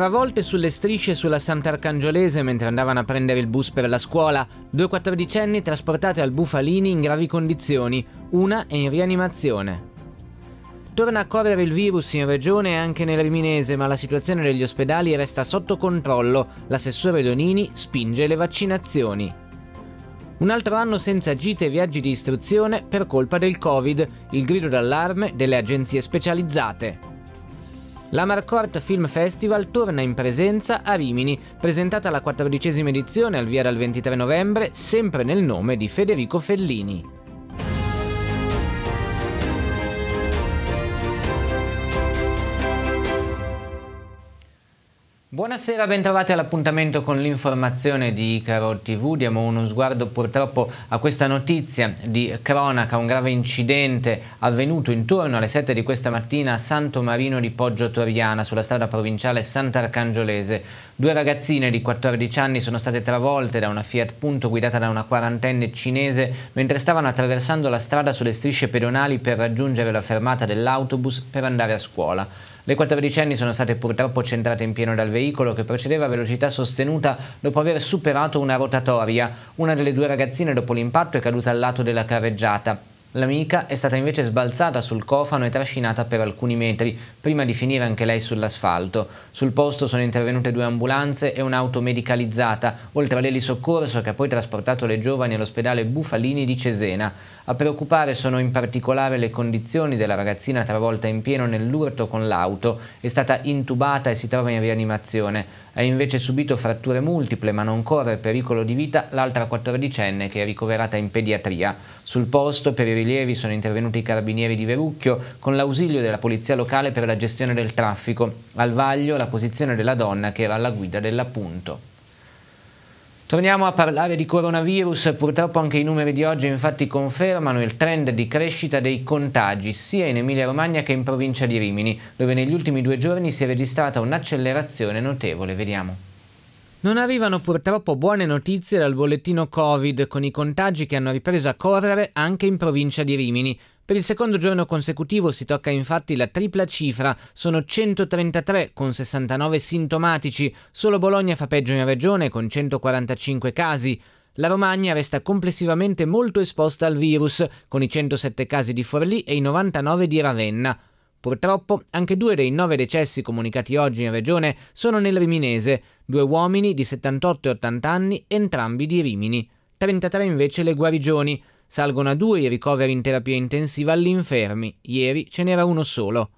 Travolte sulle strisce sulla Sant'Arcangiolese mentre andavano a prendere il bus per la scuola, due quattordicenni trasportate al Bufalini in gravi condizioni, una è in rianimazione. Torna a correre il virus in regione e anche nel Riminese, ma la situazione degli ospedali resta sotto controllo. L'assessore Donini spinge le vaccinazioni. Un altro anno senza gite e viaggi di istruzione per colpa del Covid, il grido d'allarme delle agenzie specializzate. La Marcorte Film Festival torna in presenza a Rimini, presentata la quattordicesima edizione al Via dal 23 novembre, sempre nel nome di Federico Fellini. Buonasera, bentrovati all'appuntamento con l'informazione di Icaro TV. Diamo uno sguardo purtroppo a questa notizia di cronaca, un grave incidente avvenuto intorno alle 7 di questa mattina a Santo Marino di Poggio Toriana, sulla strada provinciale Sant'Arcangiolese. Due ragazzine di 14 anni sono state travolte da una Fiat Punto guidata da una quarantenne cinese mentre stavano attraversando la strada sulle strisce pedonali per raggiungere la fermata dell'autobus per andare a scuola. Le quattordicenni sono state purtroppo centrate in pieno dal veicolo che procedeva a velocità sostenuta dopo aver superato una rotatoria. Una delle due ragazzine dopo l'impatto è caduta al lato della carreggiata. L'amica è stata invece sbalzata sul cofano e trascinata per alcuni metri, prima di finire anche lei sull'asfalto. Sul posto sono intervenute due ambulanze e un'auto medicalizzata, oltre all'elisoccorso che ha poi trasportato le giovani all'ospedale Bufalini di Cesena. A preoccupare sono in particolare le condizioni della ragazzina travolta in pieno nell'urto con l'auto, è stata intubata e si trova in rianimazione. Ha invece subito fratture multiple ma non corre pericolo di vita l'altra quattordicenne che è ricoverata in pediatria. Sul posto per i rilievi sono intervenuti i carabinieri di Verucchio con l'ausilio della polizia locale per la gestione del traffico. Al vaglio la posizione della donna che era alla guida dell'appunto. Torniamo a parlare di coronavirus, purtroppo anche i numeri di oggi infatti confermano il trend di crescita dei contagi sia in Emilia Romagna che in provincia di Rimini, dove negli ultimi due giorni si è registrata un'accelerazione notevole. Vediamo. Non arrivano purtroppo buone notizie dal bollettino Covid con i contagi che hanno ripreso a correre anche in provincia di Rimini. Per il secondo giorno consecutivo si tocca infatti la tripla cifra, sono 133 con 69 sintomatici, solo Bologna fa peggio in regione con 145 casi. La Romagna resta complessivamente molto esposta al virus, con i 107 casi di Forlì e i 99 di Ravenna. Purtroppo anche due dei nove decessi comunicati oggi in regione sono nel riminese, due uomini di 78 e 80 anni, entrambi di Rimini, 33 invece le guarigioni, salgono a due i ricoveri in terapia intensiva agli infermi, ieri ce n'era uno solo.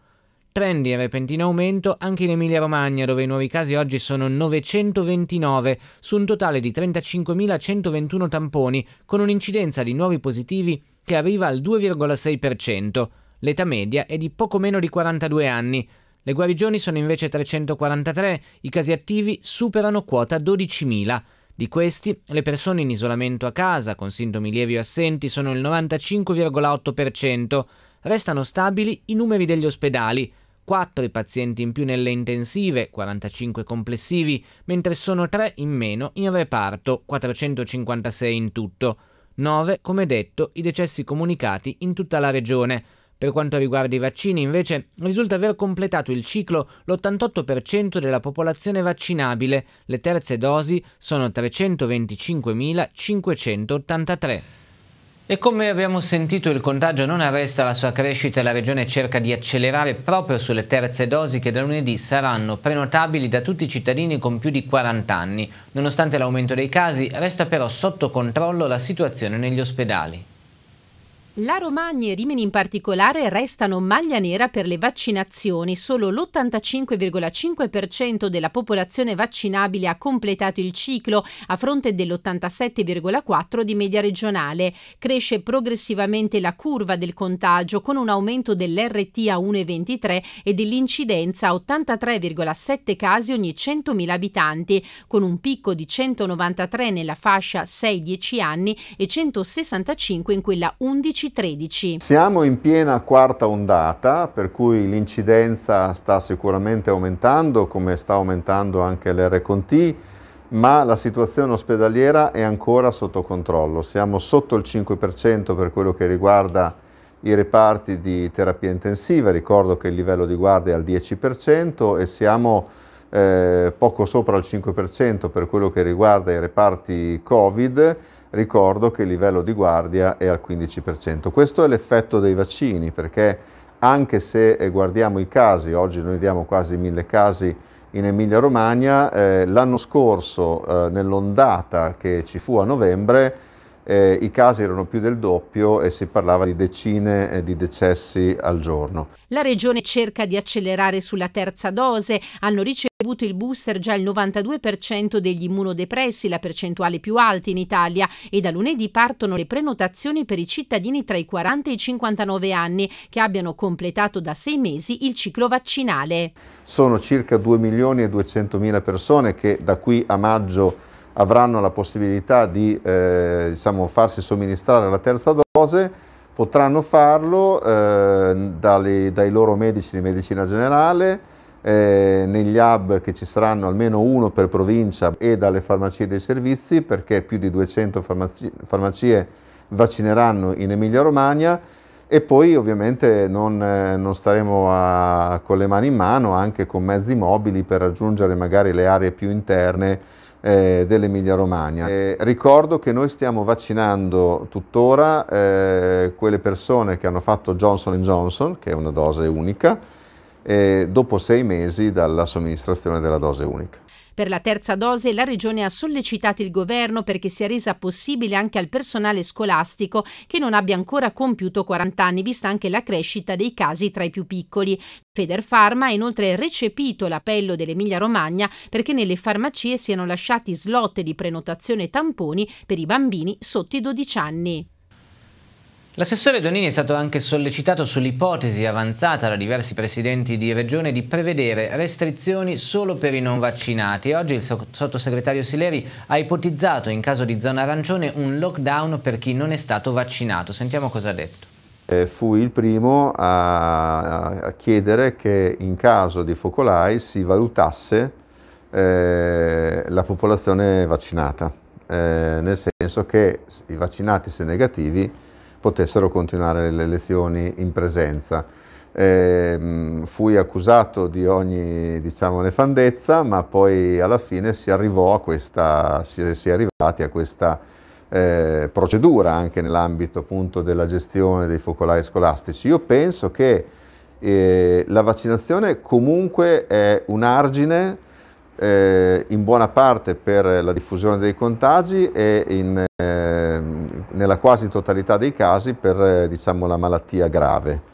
Trend in repentino aumento anche in Emilia-Romagna, dove i nuovi casi oggi sono 929, su un totale di 35.121 tamponi, con un'incidenza di nuovi positivi che arriva al 2,6% l'età media è di poco meno di 42 anni. Le guarigioni sono invece 343, i casi attivi superano quota 12.000. Di questi, le persone in isolamento a casa con sintomi lievi o assenti sono il 95,8%. Restano stabili i numeri degli ospedali. 4 i pazienti in più nelle intensive, 45 complessivi, mentre sono 3 in meno in reparto, 456 in tutto. 9, come detto, i decessi comunicati in tutta la regione. Per quanto riguarda i vaccini, invece, risulta aver completato il ciclo l'88% della popolazione vaccinabile. Le terze dosi sono 325.583. E come abbiamo sentito il contagio non arresta la sua crescita e la Regione cerca di accelerare proprio sulle terze dosi che da lunedì saranno prenotabili da tutti i cittadini con più di 40 anni. Nonostante l'aumento dei casi, resta però sotto controllo la situazione negli ospedali. La Romagna e Rimini in particolare restano maglia nera per le vaccinazioni, solo l'85,5% della popolazione vaccinabile ha completato il ciclo a fronte dell'87,4% di media regionale. Cresce progressivamente la curva del contagio con un aumento dell'RT a 1,23 e dell'incidenza a 83,7 casi ogni 100.000 abitanti, con un picco di 193 nella fascia 6-10 anni e 165 in quella 11 11.13. Siamo in piena quarta ondata, per cui l'incidenza sta sicuramente aumentando, come sta aumentando anche l'RCT, ma la situazione ospedaliera è ancora sotto controllo. Siamo sotto il 5% per quello che riguarda i reparti di terapia intensiva, ricordo che il livello di guardia è al 10% e siamo eh, poco sopra il 5% per quello che riguarda i reparti Covid ricordo che il livello di guardia è al 15%. Questo è l'effetto dei vaccini perché anche se eh, guardiamo i casi, oggi noi diamo quasi mille casi in Emilia Romagna, eh, l'anno scorso eh, nell'ondata che ci fu a novembre eh, i casi erano più del doppio e si parlava di decine di decessi al giorno. La regione cerca di accelerare sulla terza dose, hanno ricevuto il booster già il 92% degli immunodepressi, la percentuale più alta in Italia e da lunedì partono le prenotazioni per i cittadini tra i 40 e i 59 anni che abbiano completato da sei mesi il ciclo vaccinale. Sono circa 2 milioni e 200 mila persone che da qui a maggio avranno la possibilità di eh, diciamo, farsi somministrare la terza dose, potranno farlo eh, dalle, dai loro medici di medicina generale, eh, negli hub che ci saranno almeno uno per provincia e dalle farmacie dei servizi perché più di 200 farmacie, farmacie vaccineranno in Emilia Romagna e poi ovviamente non, eh, non staremo a, con le mani in mano anche con mezzi mobili per raggiungere magari le aree più interne eh, dell'Emilia Romagna. Eh, ricordo che noi stiamo vaccinando tuttora eh, quelle persone che hanno fatto Johnson Johnson, che è una dose unica, eh, dopo sei mesi dalla somministrazione della dose unica. Per la terza dose la Regione ha sollecitato il governo perché sia resa possibile anche al personale scolastico che non abbia ancora compiuto 40 anni, vista anche la crescita dei casi tra i più piccoli. Federfarma ha inoltre recepito l'appello dell'Emilia Romagna perché nelle farmacie siano lasciati slot di prenotazione tamponi per i bambini sotto i 12 anni. L'assessore Donini è stato anche sollecitato sull'ipotesi avanzata da diversi presidenti di regione di prevedere restrizioni solo per i non vaccinati. Oggi il sottosegretario Sileri ha ipotizzato in caso di zona arancione un lockdown per chi non è stato vaccinato. Sentiamo cosa ha detto. Eh, fui il primo a, a, chiedere che in caso di focolai si valutasse eh, la popolazione vaccinata, eh, nel senso che i vaccinati se negativi potessero continuare le lezioni in presenza. Eh, fui accusato di ogni diciamo, nefandezza, ma poi alla fine si, a questa, si, si è arrivati a questa eh, procedura anche nell'ambito appunto della gestione dei focolai scolastici. Io penso che eh, la vaccinazione comunque è un argine eh, in buona parte per la diffusione dei contagi e in, eh, nella quasi totalità dei casi per eh, diciamo, la malattia grave.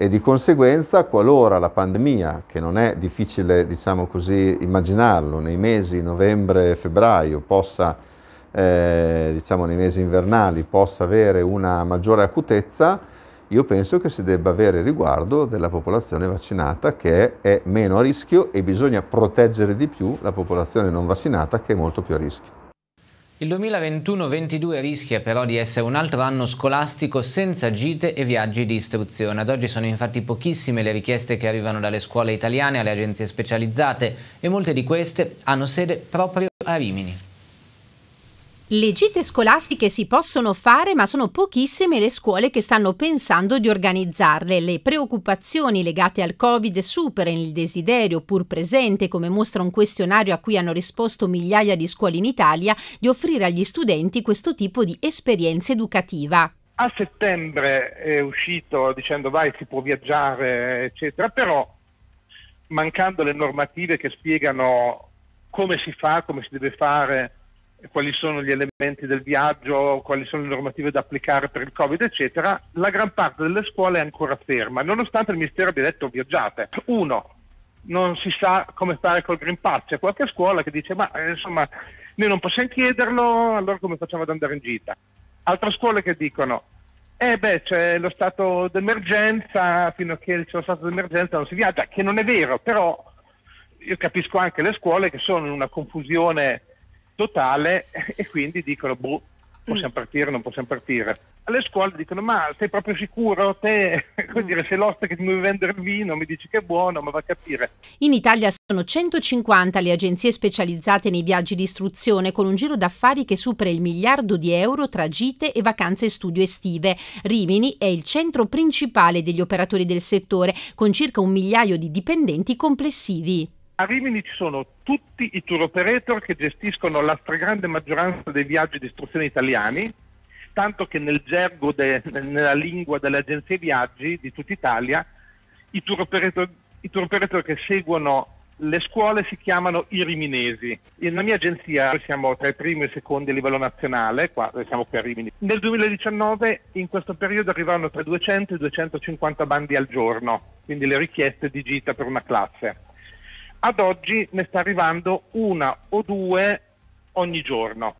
E di conseguenza, qualora la pandemia, che non è difficile diciamo così, immaginarlo, nei mesi novembre e febbraio, possa, eh, diciamo, nei mesi invernali, possa avere una maggiore acutezza, io penso che si debba avere riguardo della popolazione vaccinata che è meno a rischio e bisogna proteggere di più la popolazione non vaccinata che è molto più a rischio. Il 2021-22 rischia però di essere un altro anno scolastico senza gite e viaggi di istruzione. Ad oggi sono infatti pochissime le richieste che arrivano dalle scuole italiane alle agenzie specializzate e molte di queste hanno sede proprio a Rimini. Le gite scolastiche si possono fare, ma sono pochissime le scuole che stanno pensando di organizzarle. Le preoccupazioni legate al Covid superano il desiderio, pur presente, come mostra un questionario a cui hanno risposto migliaia di scuole in Italia, di offrire agli studenti questo tipo di esperienza educativa. A settembre è uscito dicendo vai si può viaggiare, eccetera, però mancando le normative che spiegano come si fa, come si deve fare, quali sono gli elementi del viaggio, quali sono le normative da applicare per il Covid, eccetera, la gran parte delle scuole è ancora ferma, nonostante il Ministero abbia detto viaggiate. Uno, non si sa come fare col Green Pass, c'è qualche scuola che dice ma eh, insomma noi non possiamo chiederlo, allora come facciamo ad andare in gita? Altre scuole che dicono eh beh, c'è lo stato d'emergenza, fino a che c'è lo stato d'emergenza non si viaggia, che non è vero, però io capisco anche le scuole che sono in una confusione totale e quindi dicono boh, possiamo partire, non possiamo partire. Alle scuole dicono ma sei proprio sicuro? Te, come dire, sei l'oste che ti vuoi vendere il vino, mi dici che è buono, ma va a capire. In Italia sono 150 le agenzie specializzate nei viaggi di istruzione con un giro d'affari che supera il miliardo di euro tra gite e vacanze studio estive. Rimini è il centro principale degli operatori del settore con circa un migliaio di dipendenti complessivi a Rimini ci sono tutti i tour operator che gestiscono la stragrande maggioranza dei viaggi di istruzione italiani, tanto che nel gergo, de, nella lingua delle agenzie viaggi di tutta Italia, i tour, operator, i tour operator che seguono le scuole si chiamano i riminesi. Nella mia agenzia siamo tra i primi e i secondi a livello nazionale, qua, siamo qui a Rimini. Nel 2019 in questo periodo arrivarono tra 200 e 250 bandi al giorno, quindi le richieste di gita per una classe ad oggi ne sta arrivando una o due ogni giorno.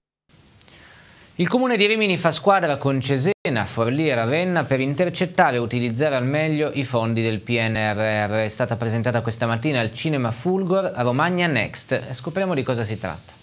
Il comune di Rimini fa squadra con Cesena, Forlì e Ravenna per intercettare e utilizzare al meglio i fondi del PNRR. È stata presentata questa mattina al Cinema Fulgor Romagna Next. Scopriamo di cosa si tratta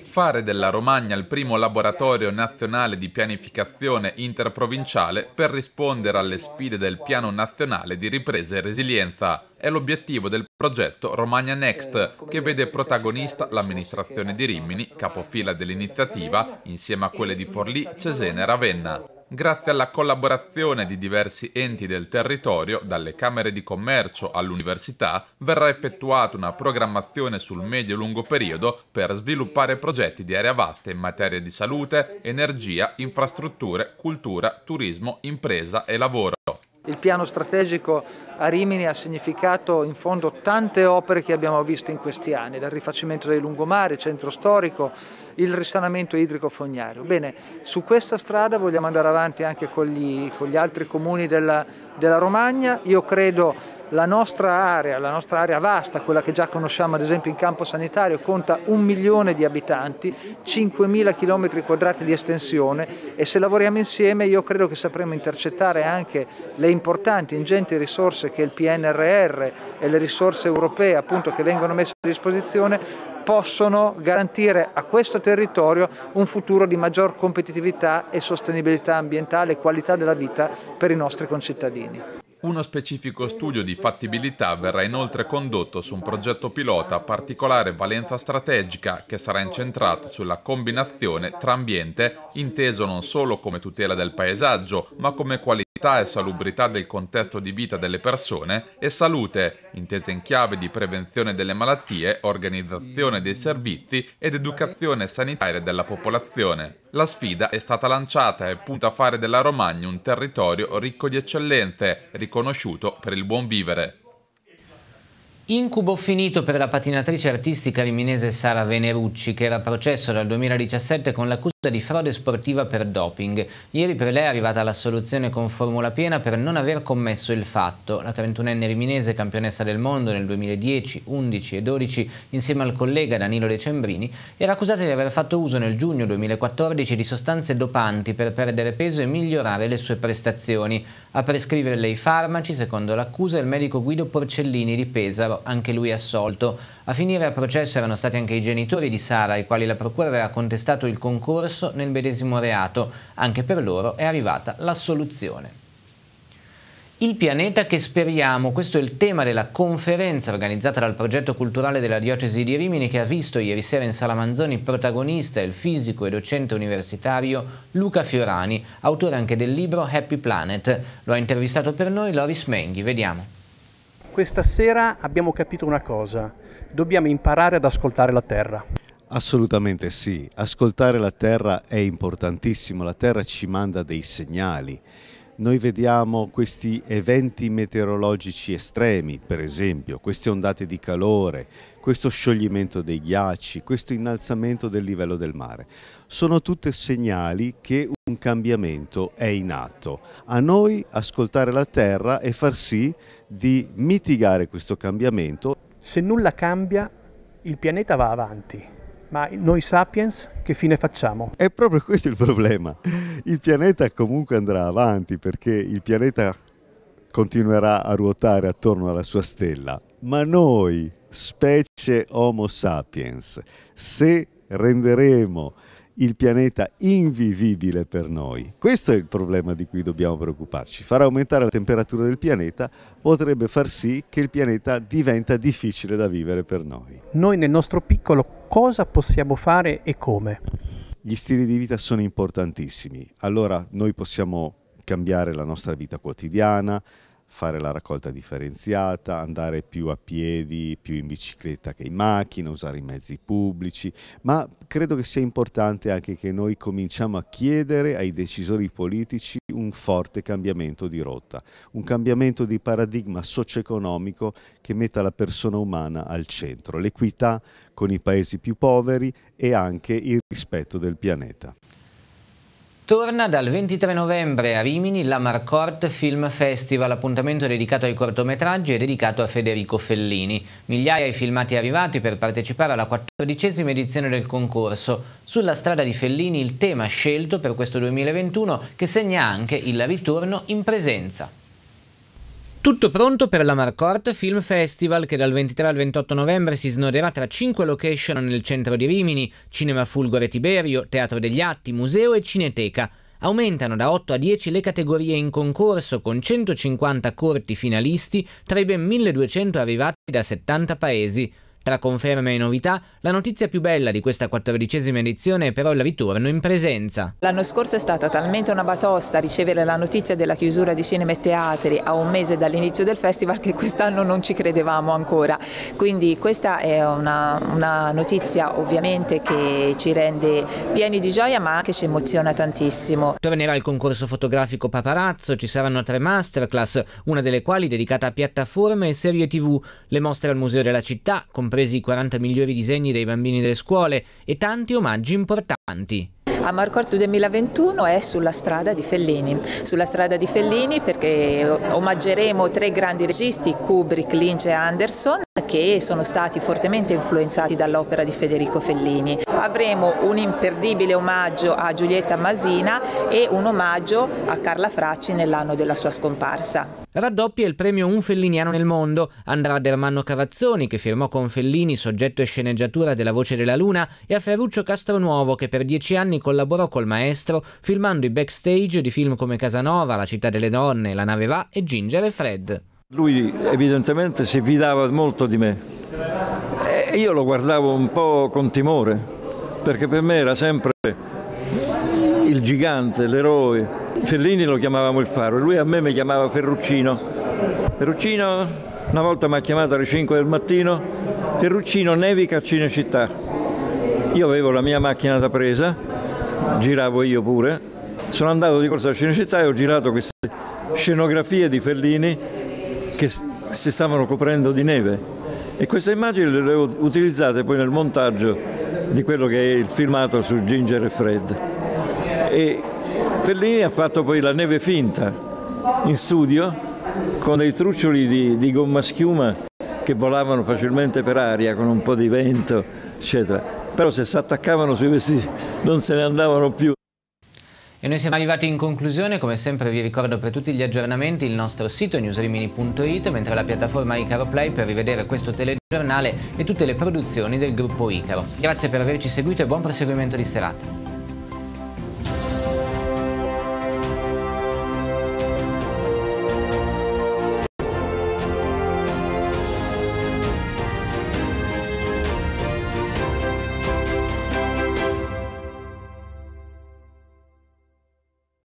fare della Romagna il primo laboratorio nazionale di pianificazione interprovinciale per rispondere alle sfide del Piano Nazionale di Ripresa e Resilienza. È l'obiettivo del progetto Romagna Next, che vede protagonista l'amministrazione di Rimini, capofila dell'iniziativa, insieme a quelle di Forlì, Cesena e Ravenna grazie alla collaborazione di diversi enti del territorio, dalle Camere di Commercio all'Università, verrà effettuata una programmazione sul medio-lungo periodo per sviluppare progetti di area vasta in materia di salute, energia, infrastrutture, cultura, turismo, impresa e lavoro. Il piano strategico a Rimini ha significato in fondo tante opere che abbiamo visto in questi anni, dal rifacimento dei lungomari, centro storico, il risanamento idrico-fognario. Bene, su questa strada vogliamo andare avanti anche con gli, con gli altri comuni della, della Romagna, io credo la nostra area, la nostra area vasta, quella che già conosciamo ad esempio in campo sanitario, conta un milione di abitanti, 5.000 km quadrati di estensione e se lavoriamo insieme io credo che sapremo intercettare anche le importanti, ingenti risorse che il PNRR e le risorse europee appunto, che vengono messe a disposizione possono garantire a questo territorio un futuro di maggior competitività e sostenibilità ambientale e qualità della vita per i nostri concittadini. Uno specifico studio di fattibilità verrà inoltre condotto su un progetto pilota a particolare valenza strategica che sarà incentrato sulla combinazione tra ambiente, inteso non solo come tutela del paesaggio, ma come qualità e salubrità del contesto di vita delle persone e salute, intesa in chiave di prevenzione delle malattie, organizzazione dei servizi ed educazione sanitaria della popolazione. La sfida è stata lanciata e punta a fare della Romagna un territorio ricco di eccellenze, riconosciuto per il buon vivere. Incubo finito per la patinatrice artistica riminese Sara Venerucci, che era a processo dal 2017 con l'accusa di frode sportiva per doping. Ieri per lei è arrivata l'assoluzione con formula piena per non aver commesso il fatto. La 31enne riminese, campionessa del mondo nel 2010, 11 e 12, insieme al collega Danilo De Cembrini, era accusata di aver fatto uso nel giugno 2014 di sostanze dopanti per perdere peso e migliorare le sue prestazioni. A prescriverle i farmaci, secondo l'accusa, il medico Guido Porcellini di Pesaro, anche lui assolto. A finire a processo erano stati anche i genitori di Sara, ai quali la procura aveva contestato il concorso nel medesimo reato. Anche per loro è arrivata l'assoluzione. Il pianeta che speriamo, questo è il tema della conferenza organizzata dal progetto culturale della Diocesi di Rimini che ha visto ieri sera in Sala Manzoni protagonista il fisico e docente universitario Luca Fiorani, autore anche del libro Happy Planet. Lo ha intervistato per noi Loris Menghi, vediamo. Questa sera abbiamo capito una cosa, dobbiamo imparare ad ascoltare la terra. Assolutamente sì, ascoltare la terra è importantissimo, la terra ci manda dei segnali noi vediamo questi eventi meteorologici estremi, per esempio, queste ondate di calore, questo scioglimento dei ghiacci, questo innalzamento del livello del mare. Sono tutti segnali che un cambiamento è in atto. A noi ascoltare la Terra e far sì di mitigare questo cambiamento. Se nulla cambia, il pianeta va avanti ma noi sapiens che fine facciamo? È proprio questo il problema. Il pianeta comunque andrà avanti perché il pianeta continuerà a ruotare attorno alla sua stella, ma noi, specie Homo sapiens, se renderemo il pianeta invivibile per noi. Questo è il problema di cui dobbiamo preoccuparci. Far aumentare la temperatura del pianeta potrebbe far sì che il pianeta diventa difficile da vivere per noi. Noi nel nostro piccolo cosa possiamo fare e come? Gli stili di vita sono importantissimi. Allora noi possiamo cambiare la nostra vita quotidiana, fare la raccolta differenziata, andare più a piedi, più in bicicletta che in macchina, usare i mezzi pubblici, ma credo che sia importante anche che noi cominciamo a chiedere ai decisori politici un forte cambiamento di rotta, un cambiamento di paradigma socio-economico che metta la persona umana al centro, l'equità con i paesi più poveri e anche il rispetto del pianeta. Torna dal 23 novembre a Rimini la Marcort Film Festival, appuntamento dedicato ai cortometraggi e dedicato a Federico Fellini. Migliaia i filmati arrivati per partecipare alla quattordicesima edizione del concorso. Sulla strada di Fellini il tema scelto per questo 2021 che segna anche il ritorno in presenza. Tutto pronto per la Marcorte Film Festival che dal 23 al 28 novembre si snoderà tra 5 location nel centro di Rimini, Cinema Fulgore Tiberio, Teatro degli Atti, Museo e Cineteca. Aumentano da 8 a 10 le categorie in concorso con 150 corti finalisti tra i ben 1200 arrivati da 70 paesi. Tra conferme e novità, la notizia più bella di questa quattordicesima edizione è però il ritorno in presenza. L'anno scorso è stata talmente una batosta ricevere la notizia della chiusura di cinema e teatri a un mese dall'inizio del festival che quest'anno non ci credevamo ancora. Quindi questa è una, una notizia ovviamente che ci rende pieni di gioia ma che ci emoziona tantissimo. Tornerà il concorso fotografico Paparazzo, ci saranno tre masterclass, una delle quali dedicata a piattaforme e serie tv, le mostre al museo della città, comprese compresi i 40 migliori disegni dei bambini delle scuole e tanti omaggi importanti. Amor Corto 2021 è sulla strada di Fellini, sulla strada di Fellini perché omaggeremo tre grandi registi, Kubrick, Lynch e Anderson che sono stati fortemente influenzati dall'opera di Federico Fellini. Avremo un imperdibile omaggio a Giulietta Masina e un omaggio a Carla Fracci nell'anno della sua scomparsa. Raddoppia il premio Un Felliniano nel mondo. Andrà ad Ermanno Cavazzoni, che firmò con Fellini soggetto e sceneggiatura della Voce della Luna, e a Ferruccio Castronuovo, che per dieci anni collaborò col maestro, filmando i backstage di film come Casanova, La città delle donne, La nave va e Ginger e Fred. Lui evidentemente si fidava molto di me e io lo guardavo un po' con timore perché per me era sempre il gigante, l'eroe. Fellini lo chiamavamo il faro e lui a me mi chiamava Ferruccino. Ferruccino una volta mi ha chiamato alle 5 del mattino, Ferruccino nevica a Cinecittà. Io avevo la mia macchina da presa, giravo io pure, sono andato di corsa a Cinecittà e ho girato queste scenografie di Fellini che si stavano coprendo di neve e queste immagini le ho utilizzate poi nel montaggio di quello che è il filmato su Ginger e Fred. E Fellini ha fatto poi la neve finta in studio con dei truccioli di, di gomma schiuma che volavano facilmente per aria con un po' di vento, eccetera. Però se si attaccavano sui vestiti non se ne andavano più. E noi siamo arrivati in conclusione, come sempre vi ricordo per tutti gli aggiornamenti il nostro sito newsrimini.it, mentre la piattaforma Icaro Play per rivedere questo telegiornale e tutte le produzioni del gruppo Icaro. Grazie per averci seguito e buon proseguimento di serata.